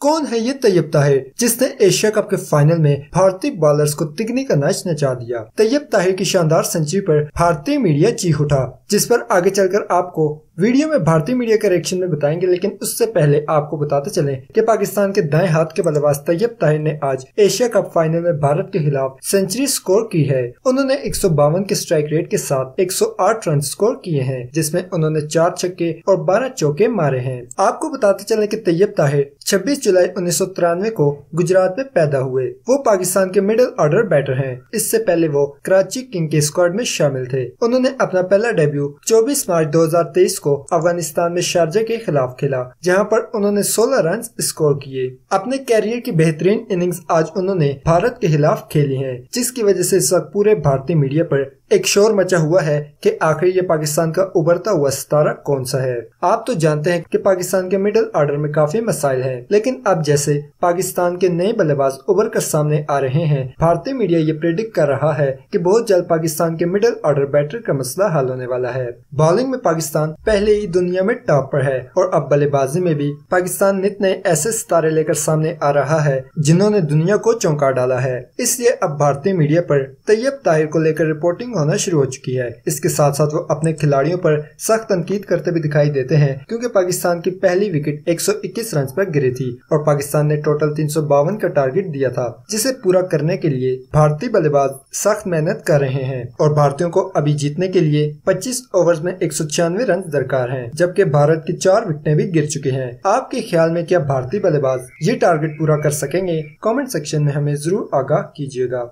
कौन है ये तैयब ताहिर जिसने एशिया कप के फाइनल में भारतीय बॉलर्स को तिगनी का नाच नचा दिया तैयब ताहिर की शानदार सेंचुरी पर भारतीय मीडिया चीख उठा जिस पर आगे चलकर आपको वीडियो में भारतीय मीडिया के रिएक्शन में बताएंगे लेकिन उससे पहले आपको बताते चलें कि पाकिस्तान के दाएं हाथ के बल्लेबाज तैयब ताहिर ने आज एशिया कप फाइनल में भारत के खिलाफ सेंचुरी स्कोर की है उन्होंने एक के स्ट्राइक रेट के साथ 108 रन स्कोर किए हैं जिसमें उन्होंने चार छक्के और बारह चौके मारे हैं आपको बताते चले की तैयब ताहिर छब्बीस जुलाई उन्नीस को गुजरात में पैदा हुए वो पाकिस्तान के मिडिल ऑर्डर बैटर है इससे पहले वो कराची किंग के स्क्वाड में शामिल थे उन्होंने अपना पहला डेब्यू चौबीस मार्च दो को को अफगानिस्तान में शारजा के खिलाफ खेला जहां पर उन्होंने 16 रन स्कोर किए अपने कैरियर की बेहतरीन इनिंग्स आज उन्होंने भारत के खिलाफ खेली है जिसकी वजह से इस वक्त पूरे भारतीय मीडिया पर एक शोर मचा हुआ है कि आखिर ये पाकिस्तान का उभरता हुआ सितारा कौन सा है आप तो जानते हैं कि पाकिस्तान के मिडिल ऑर्डर में काफी मसाइल हैं, लेकिन अब जैसे पाकिस्तान के नए बल्लेबाज उभर कर सामने आ रहे हैं भारतीय मीडिया ये प्रेडिक्ट कर रहा है कि बहुत जल्द पाकिस्तान के मिडिल ऑर्डर बैटर का मसला हल होने वाला है बॉलिंग में पाकिस्तान पहले ही दुनिया में टॉप पर है और अब बल्लेबाजी में भी पाकिस्तान नित नए ऐसे सितारे लेकर सामने आ रहा है जिन्होंने दुनिया को चौंका डाला है इसलिए अब भारतीय मीडिया पर तैयब ताहिर को लेकर रिपोर्टिंग होना शुरू हो चुकी है इसके साथ साथ वो अपने खिलाड़ियों पर सख्त तनकीद करते भी दिखाई देते हैं क्योंकि पाकिस्तान की पहली विकेट 121 रन पर गिरी थी और पाकिस्तान ने टोटल तीन का टारगेट दिया था जिसे पूरा करने के लिए भारतीय बल्लेबाज सख्त मेहनत कर रहे हैं और भारतीयों को अभी जीतने के लिए पच्चीस ओवर में एक सौ रन दरकार दरकार है जबकि भारत की चार विकटे भी गिर चुकी हैं आपके ख्याल में क्या भारतीय बल्लेबाज ये टारगेट पूरा कर सकेंगे कमेंट सेक्शन में हमें जरूर आगाह कीजिएगा